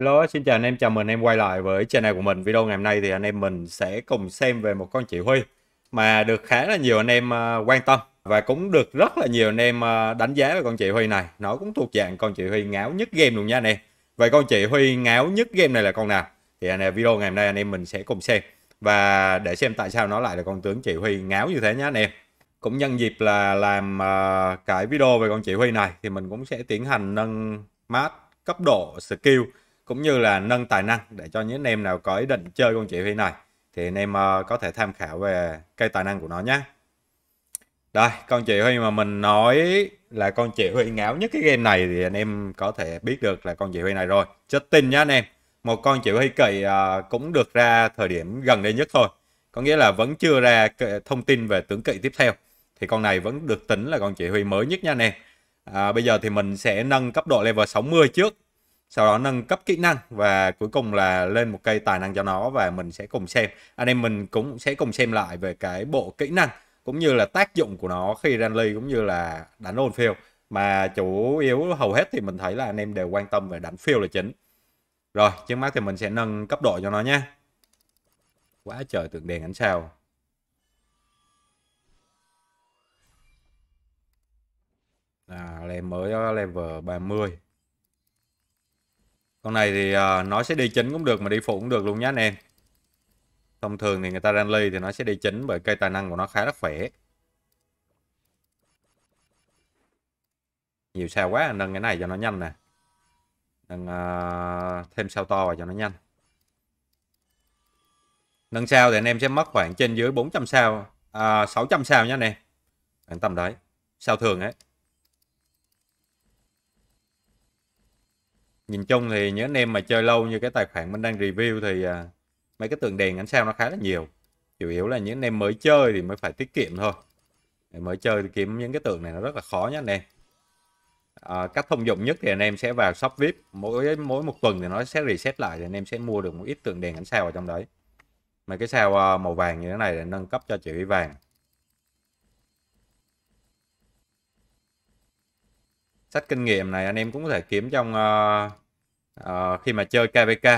Hello, xin chào anh em, chào mừng anh em quay lại với channel của mình. Video ngày hôm nay thì anh em mình sẽ cùng xem về một con chị huy mà được khá là nhiều anh em à, quan tâm và cũng được rất là nhiều anh em à, đánh giá về con chị huy này. Nó cũng thuộc dạng con chị huy ngáo nhất game luôn nha anh em. Vậy con chị huy ngáo nhất game này là con nào? Thì anh à, em video ngày hôm nay anh em mình sẽ cùng xem và để xem tại sao nó lại là con tướng chị huy ngáo như thế nhé anh em. Cũng nhân dịp là làm cái video về con chị huy này thì mình cũng sẽ tiến hành nâng mát cấp độ skill cũng như là nâng tài năng để cho những anh em nào có ý định chơi con chỉ huy này thì anh em ờ, có thể tham khảo về cây tài năng của nó nhé đây con chỉ huy mà mình nói là con chỉ huy ngáo nhất cái game này thì anh em có thể biết được là con chỉ huy này rồi chết tin nhá anh em một con chỉ huy cậy ờ, cũng được ra thời điểm gần đây nhất thôi có nghĩa là vẫn chưa ra thông tin về tướng cậy tiếp theo thì con này vẫn được tính là con chỉ huy mới nhất nha anh em à, bây giờ thì mình sẽ nâng cấp độ level 60 trước sau đó nâng cấp kỹ năng và cuối cùng là lên một cây tài năng cho nó và mình sẽ cùng xem anh em mình cũng sẽ cùng xem lại về cái bộ kỹ năng cũng như là tác dụng của nó khi rally cũng như là đánh on field mà chủ yếu hầu hết thì mình thấy là anh em đều quan tâm về đánh field là chính rồi trước mắt thì mình sẽ nâng cấp độ cho nó nhé quá trời tượng đèn ánh sao à, level mới level 30 con này thì uh, ờ, nó sẽ đi chính cũng được mà đi phụ cũng được luôn nhé anh em thông thường thì người ta đang ly thì nó sẽ đi chính bởi cây tài năng của nó khá là khỏe nhiều sao quá nâng cái này cho nó nhanh nè nâng uh, thêm sao to vào cho nó nhanh nâng sao thì anh em sẽ mất khoảng trên dưới 400 sao à, ờ, 600 sao nhé anh em khoảng tầm đấy sao thường ấy nhìn chung thì những anh em mà chơi lâu như cái tài khoản mình đang review thì à, mấy cái tượng đèn ánh sao nó khá là nhiều chủ yếu là những anh em mới chơi thì mới phải tiết kiệm thôi mới chơi thì kiếm những cái tượng này nó rất là khó nhá anh em à, cách thông dụng nhất thì anh em sẽ vào shop vip mỗi mỗi một tuần thì nó sẽ reset lại thì anh em sẽ mua được một ít tượng đèn ánh sao ở trong đấy mấy cái sao à, màu vàng như thế này để nâng cấp cho chỉ vàng sách kinh nghiệm này anh em cũng có thể kiếm trong uh, uh, khi mà chơi KVK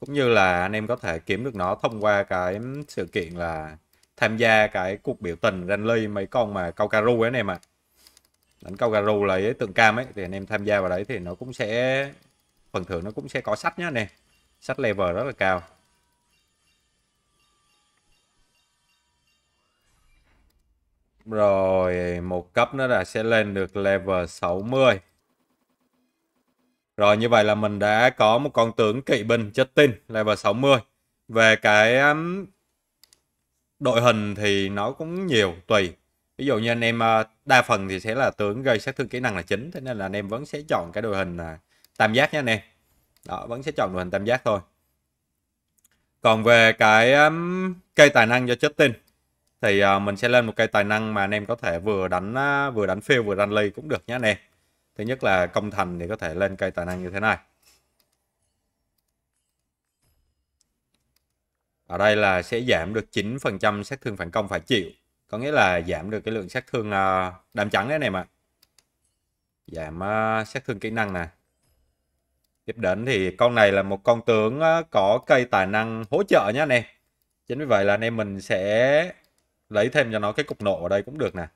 cũng như là anh em có thể kiếm được nó thông qua cái sự kiện là tham gia cái cuộc biểu tình ranh rally mấy con mà câu caru ấy anh em ạ à. đánh câu caru lấy tượng cam ấy thì anh em tham gia vào đấy thì nó cũng sẽ phần thưởng nó cũng sẽ có sách nhá anh em sách level rất là cao Rồi một cấp nó là sẽ lên được level 60. Rồi như vậy là mình đã có một con tướng kỵ binh Chất Justin level 60. Về cái đội hình thì nó cũng nhiều tùy. Ví dụ như anh em ờ, đa phần thì sẽ là tướng gây sát thương kỹ năng là chính. Thế nên là anh em vẫn sẽ chọn cái đội hình à, tam giác nha anh em. Đó, vẫn sẽ chọn đội hình tam giác thôi. Còn về cái um, cây tài năng cho Chất Tinh thì uh, mình sẽ lên một cây tài năng mà anh em có thể vừa đánh uh, vừa đánh phiêu vừa đánh ly cũng được nhé anh em thứ nhất là công thành thì có thể lên cây tài năng như thế này ở đây là sẽ giảm được 9% sát thương phản công phải chịu có nghĩa là giảm được cái lượng sát thương uh, đám trắng đấy anh em ạ giảm uh, sát thương kỹ năng nè tiếp đến thì con này là một con tướng uh, có cây tài năng hỗ trợ nhé anh em chính vì vậy là anh em mình sẽ lấy thêm cho nó cái cục nộ ở đây cũng được nè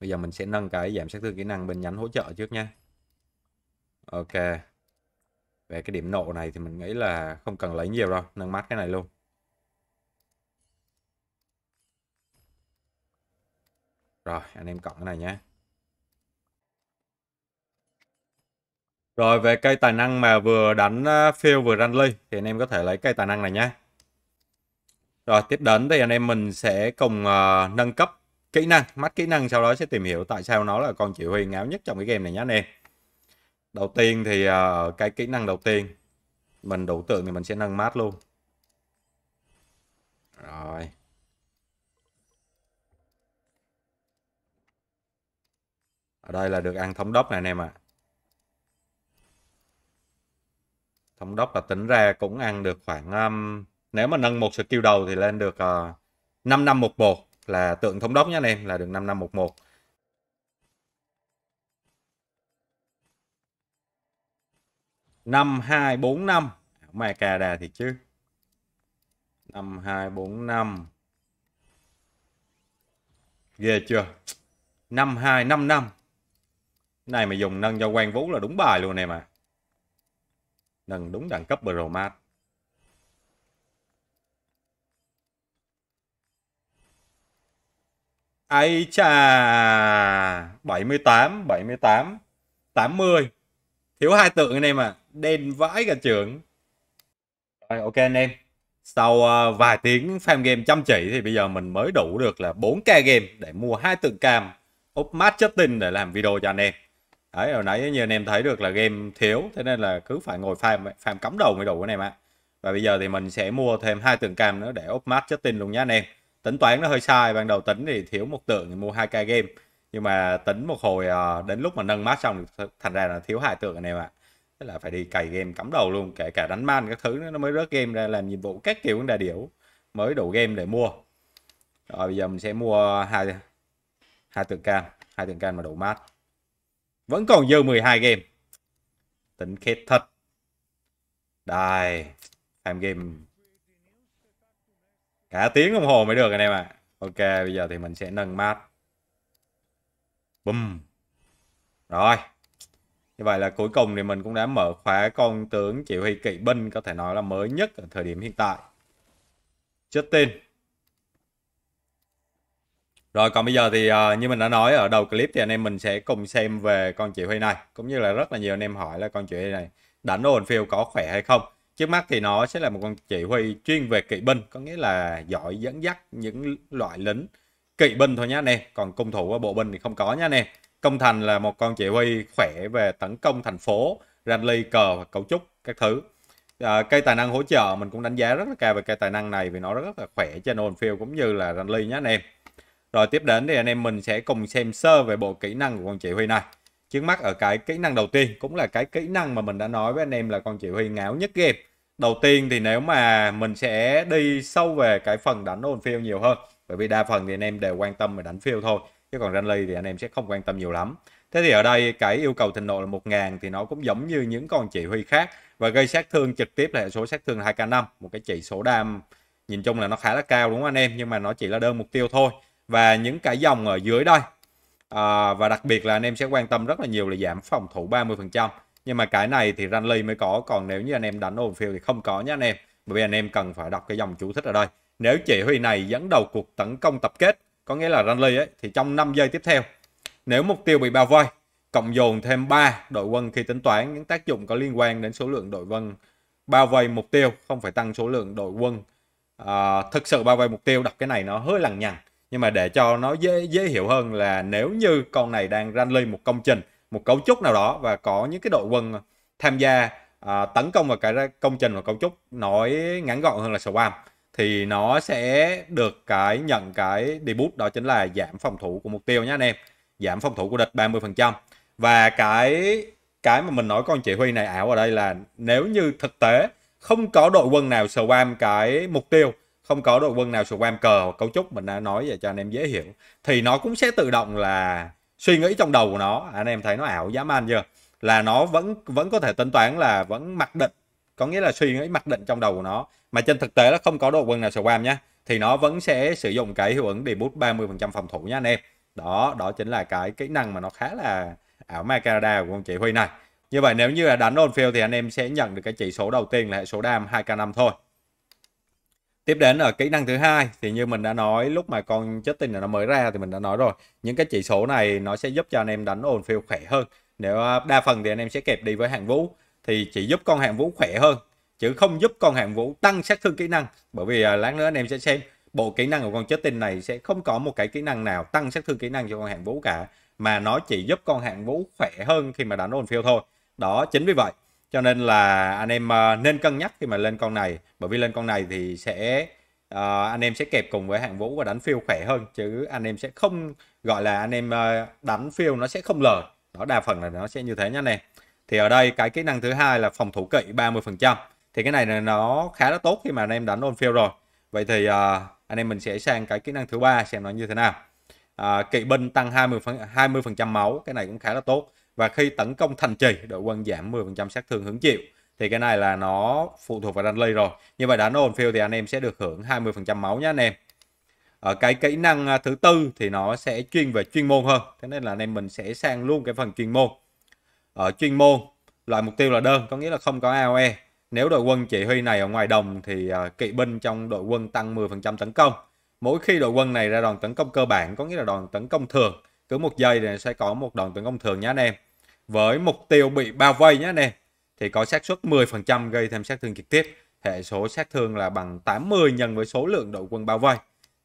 bây giờ mình sẽ nâng cái giảm sát thương kỹ năng bên nhánh hỗ trợ trước nha ok về cái điểm nộ này thì mình nghĩ là không cần lấy nhiều đâu nâng mắt cái này luôn rồi anh em cộng cái này nhé Rồi về cây tài năng mà vừa đánh phiêu ờ, vừa ranh ly thì anh em có thể lấy cây tài năng này nhé. Rồi tiếp đến thì anh em mình sẽ cùng uh, nâng cấp kỹ năng, mắt kỹ năng sau đó sẽ tìm hiểu tại sao nó là con chỉ huy ngáo nhất trong cái game này nhé anh em. Đầu tiên thì uh, cái kỹ năng đầu tiên mình đủ tượng thì mình sẽ nâng mát luôn. Rồi. Ở đây là được ăn thống đốc này anh em ạ. À. Thống đốc là tính ra cũng ăn được khoảng um, nếu mà nâng một skill đầu thì lên được uh, ờ, 5 năm một một là tượng thống đốc nha anh em là được 5 năm một một năm hai bốn năm mày cà đà thì chứ năm hai bốn năm ghê chưa năm hai năm năm này mà dùng nâng cho quan vũ là đúng bài luôn em à nâng đúng đẳng cấp bờ Ây chà 78 78 80 Thiếu hai tượng anh em à Đen vãi cả trưởng Rồi ok anh em Sau uh, vài tiếng farm game chăm chỉ Thì bây giờ mình mới đủ được là 4k game Để mua hai tượng cam Úp mát chất tin để làm video cho anh em Đấy hồi nãy như anh em thấy được là game thiếu Thế nên là cứ phải ngồi farm Farm cắm đầu mới đủ anh em ạ à. Và bây giờ thì mình sẽ mua thêm hai tượng cam nữa Để úp mát chất tin luôn nhé anh em tính toán nó hơi sai ban đầu tính thì thiếu một tượng thì mua hai k game nhưng mà tính một hồi ờ, đến lúc mà nâng mát xong thành ra là thiếu hai tượng anh em ạ à. tức là phải đi cày game cắm đầu luôn kể cả đánh man các thứ nó mới rớt game ra làm nhiệm vụ các kiểu đà điểu mới đủ game để mua rồi bây giờ mình sẽ mua hai hai tượng can hai tượng can mà đủ mát vẫn còn dư 12 game tính khét thật đây time game cả tiếng đồng hồ mới được anh em ạ ok bây giờ thì mình sẽ nâng mát bùm rồi như vậy là cuối cùng thì mình cũng đã mở khóa con tướng chỉ huy kỵ binh có thể nói là mới nhất ở thời điểm hiện tại trước tiên rồi còn bây giờ thì uh, như mình đã nói ở đầu clip thì anh em mình sẽ cùng xem về con chỉ huy này cũng như là rất là nhiều anh em hỏi là con chỉ huy này đánh Owen Field có khỏe hay không Trước mắt thì nó sẽ là một con chỉ huy chuyên về kỵ binh, có nghĩa là giỏi dẫn dắt những loại lính kỵ binh thôi nhá nè Còn cung thủ và bộ binh thì không có nhá nè Công thành là một con chỉ huy khỏe về tấn công thành phố, rally, cờ và cấu trúc các thứ. À, cây tài năng hỗ trợ mình cũng đánh giá rất là cao về cây tài năng này vì nó rất là khỏe trên on field cũng như là rally nhá anh em. Rồi tiếp đến thì anh em mình sẽ cùng xem sơ về bộ kỹ năng của con chỉ huy này. Trước mắt ở cái kỹ năng đầu tiên cũng là cái kỹ năng mà mình đã nói với anh em là con chỉ huy ngáo nhất game. Đầu tiên thì nếu mà mình sẽ đi sâu về cái phần đánh on field nhiều hơn. Bởi vì đa phần thì anh em đều quan tâm về đánh field thôi. Chứ còn Renly thì anh em sẽ không quan tâm nhiều lắm. Thế thì ở đây cái yêu cầu thịnh nộ là 1000 thì nó cũng giống như những con chỉ huy khác và gây sát thương trực tiếp là số sát thương 2k5, một cái chỉ số đam nhìn chung là nó khá là cao đúng không anh em nhưng mà nó chỉ là đơn mục tiêu thôi. Và những cái dòng ở dưới đây à, và đặc biệt là anh em sẽ quan tâm rất là nhiều là giảm phòng thủ 30% nhưng mà cái này thì Ranley mới có còn nếu như anh em đánh Oldfield thì không có nhé anh em bởi vì anh em cần phải đọc cái dòng chủ thích ở đây nếu chỉ huy này dẫn đầu cuộc tấn công tập kết có nghĩa là Ranley ấy thì trong 5 giây tiếp theo nếu mục tiêu bị bao vây cộng dồn thêm 3 đội quân khi tính toán những tác dụng có liên quan đến số lượng đội quân bao vây mục tiêu không phải tăng số lượng đội quân à, thực sự bao vây mục tiêu đọc cái này nó hơi lằng nhằng nhưng mà để cho nó dễ dễ hiểu hơn là nếu như con này đang ranh lên một công trình một cấu trúc nào đó và có những cái đội quân tham gia à, tấn công vào cái công trình và cấu trúc nói ngắn gọn hơn là swarm thì nó sẽ được cái nhận cái debuff đó chính là giảm phòng thủ của mục tiêu nhé anh em giảm phòng thủ của địch 30% và cái cái mà mình nói con chỉ huy này ảo ở đây là nếu như thực tế không có đội quân nào swarm cái mục tiêu không có đội quân nào spam cờ cấu trúc mình đã nói vậy cho anh em dễ hiểu thì nó cũng sẽ tự động là suy nghĩ trong đầu của nó anh em thấy nó ảo dám ăn chưa là nó vẫn vẫn có thể tính toán là vẫn mặc định có nghĩa là suy nghĩ mặc định trong đầu của nó mà trên thực tế là không có đội quân nào spam nhé thì nó vẫn sẽ sử dụng cái hiệu ứng debut 30% phòng thủ nha anh em đó đó chính là cái kỹ năng mà nó khá là ảo ma Canada của ông chỉ huy này như vậy nếu như là đánh on field thì anh em sẽ nhận được cái chỉ số đầu tiên là hệ số đam 2k5 thôi tiếp đến ở kỹ năng thứ hai thì như mình đã nói lúc mà con Justin này nó mới ra thì mình đã nói rồi những cái chỉ số này nó sẽ giúp cho anh em đánh ồn phiêu khỏe hơn nếu à, đa phần thì anh em sẽ kẹp đi với hạng vũ thì chỉ giúp con hạng vũ khỏe hơn chứ không giúp con hạng vũ tăng sát thương kỹ năng bởi vì à, lát nữa anh em sẽ xem bộ kỹ năng của con Justin này sẽ không có một cái kỹ năng nào tăng sát thương kỹ năng cho con hạng vũ cả mà nó chỉ giúp con hạng vũ khỏe hơn khi mà đánh ồn phiêu thôi đó chính vì vậy cho nên là anh em ờ, nên cân nhắc khi mà lên con này bởi vì lên con này thì sẽ uh, anh em sẽ kẹp cùng với hạng vũ và đánh phiêu khỏe hơn chứ anh em sẽ không gọi là anh em ờ, đánh phiêu nó sẽ không lời đó đa phần là nó sẽ như thế nhá này thì ở đây cái kỹ năng thứ hai là phòng thủ cậy 30% thì cái này là nó khá là tốt khi mà anh em đánh on phiêu rồi vậy thì uh, anh em mình sẽ sang cái kỹ năng thứ ba xem nó như thế nào uh, kỵ binh tăng 20 20% máu cái này cũng khá là tốt và khi tấn công thành trì đội quân giảm 10% sát thương hứng chịu thì cái này là nó phụ thuộc vào Dunley rồi như vậy đánh on field thì anh em sẽ được hưởng 20% máu nhé anh em ở cái kỹ năng à, thứ tư thì nó sẽ chuyên về chuyên môn hơn thế nên là anh em mình sẽ sang luôn cái phần chuyên môn ở chuyên môn loại mục tiêu là đơn có nghĩa là không có AOE nếu đội quân chỉ huy này ở ngoài đồng thì à, kỵ binh trong đội quân tăng 10% tấn công mỗi khi đội quân này ra đoàn tấn công cơ bản có nghĩa là đoàn tấn công thường cứ một giây này sẽ có một đòn tấn công thường nhé anh em với mục tiêu bị bao vây nhé anh em thì có xác suất 10% gây thêm sát thương trực tiếp hệ số sát thương là bằng 80 nhân với số lượng đội quân bao vây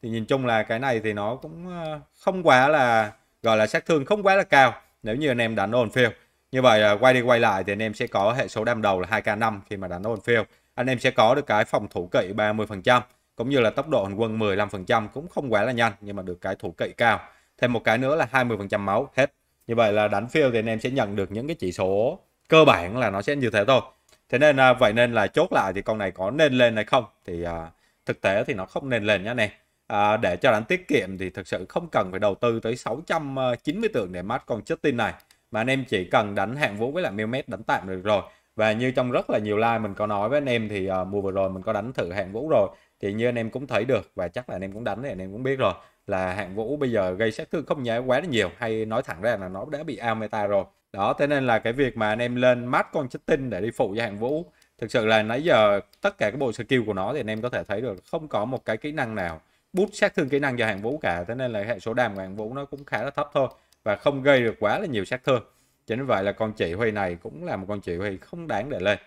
thì nhìn chung là cái này thì nó cũng ờ, không quá là gọi là sát thương không quá là cao nếu như anh em đánh on field như vậy quay đi quay lại thì anh em sẽ có hệ số đam đầu là 2k5 khi mà đánh on field anh em sẽ có được cái phòng thủ kỵ 30% cũng như là tốc độ hành quân 15% cũng không quá là nhanh nhưng mà được cái thủ kỵ cao thêm một cái nữa là 20% máu hết như vậy là đánh phiêu thì anh em sẽ nhận được những cái chỉ số cơ bản là nó sẽ như thế thôi thế nên à, vậy nên là chốt lại thì con này có nên lên hay không thì à, thực tế thì nó không nên lên nhá này à, để cho đánh tiết kiệm thì thực sự không cần phải đầu tư tới 690 tượng để mát con chất tin này mà anh em chỉ cần đánh hạng vũ với lại Milmet đánh tạm được rồi và như trong rất là nhiều live mình có nói với anh em thì uh, mùa vừa rồi mình có đánh thử hạng vũ rồi thì như anh em cũng thấy được và chắc là anh em cũng đánh thì anh em cũng biết rồi là hạng vũ bây giờ gây sát thương không nháy quá nhiều hay nói thẳng ra là nó đã bị ao meta rồi đó thế nên là cái việc mà anh em lên mát con chất tinh để đi phụ cho hạng vũ thực sự là nãy giờ tất cả các bộ skill của nó thì anh em có thể thấy được không có một cái kỹ năng nào bút sát thương kỹ năng cho hạng vũ cả thế nên là hệ số đàm của hạng vũ nó cũng khá là thấp thôi và không gây được quá là nhiều sát thương chính vì vậy là con chỉ huy này cũng là một con chỉ huy không đáng để lên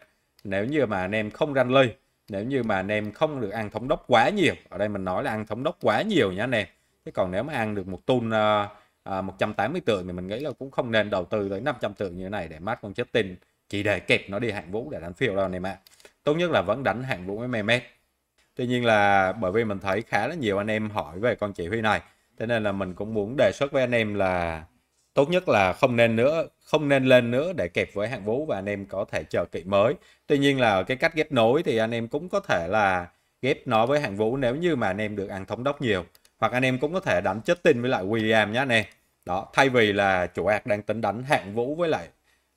nếu như mà anh em không ranh lây nếu như mà anh em không được ăn thống đốc quá nhiều ở đây mình nói là ăn thống đốc quá nhiều nha anh em thế còn nếu mà ăn được một tun uh, uh, 180 tượng thì mình nghĩ là cũng không nên đầu tư tới 500 tượng như thế này để mát con chết tin chỉ để kẹp nó đi hạng vũ để đánh phiêu đâu này mà tốt nhất là vẫn đánh hạng vũ với mềm mét tuy nhiên là bởi vì mình thấy khá là nhiều anh em hỏi về con chỉ huy này thế nên là mình cũng muốn đề xuất với anh em là tốt nhất là không nên nữa không nên lên nữa để kẹp với hạng vú và anh em có thể chờ kỵ mới tuy nhiên là cái cách ghép nối thì anh em cũng có thể là ghép nó với hạng vũ nếu như mà anh em được ăn thống đốc nhiều hoặc anh em cũng có thể đánh Justin với lại William nhé anh em đó thay vì là chủ ạc đang tính đánh hạng vũ với lại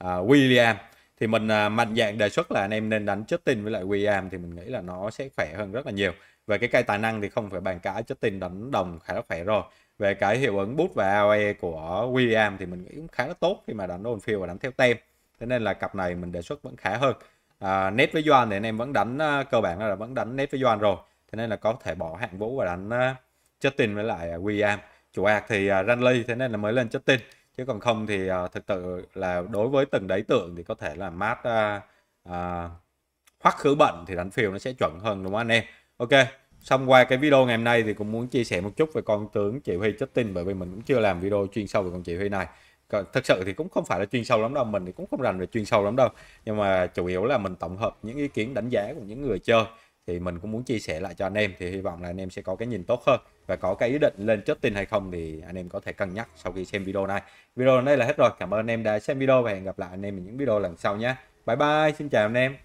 uh, William thì mình uh, mạnh dạng đề xuất là anh em nên đánh Justin với lại William thì mình nghĩ là nó sẽ khỏe hơn rất là nhiều về cái cây tài năng thì không phải bàn cãi Justin đánh đồng khá là khỏe rồi về cái hiệu ứng bút và AOE của William thì mình nghĩ cũng khá là tốt khi mà đánh on-field và đánh theo tem thế nên là cặp này mình đề xuất vẫn khá hơn à, nét với Doan thì anh em vẫn đánh à, cơ bản là vẫn đánh nét với Doan rồi thế nên là có thể bỏ hạng vũ và đánh à, uh, tin với lại uh, William chủ hạt thì uh, Ranley thế nên là mới lên tin chứ còn không thì uh, thực sự là đối với từng đấy tượng thì có thể là mát uh, uh, hoắc khứ bệnh thì đánh phiêu nó sẽ chuẩn hơn đúng không anh em ok xong qua cái video ngày hôm nay thì cũng muốn chia sẻ một chút về con tướng chỉ huy Chất Tinh bởi vì mình cũng chưa làm video chuyên sâu về con chỉ huy này còn thật sự thì cũng không phải là chuyên sâu lắm đâu mình thì cũng không rành về chuyên sâu lắm đâu nhưng mà chủ yếu là mình tổng hợp những ý kiến đánh giá của những người chơi thì mình cũng muốn chia sẻ lại cho anh em thì hy vọng là anh em sẽ có cái nhìn tốt hơn và có cái ý định lên Chất Tinh hay không thì anh em có thể cân nhắc sau khi xem video này video này là hết rồi cảm ơn anh em đã xem video và hẹn gặp lại anh em ở những video lần sau nhé bye bye xin chào anh em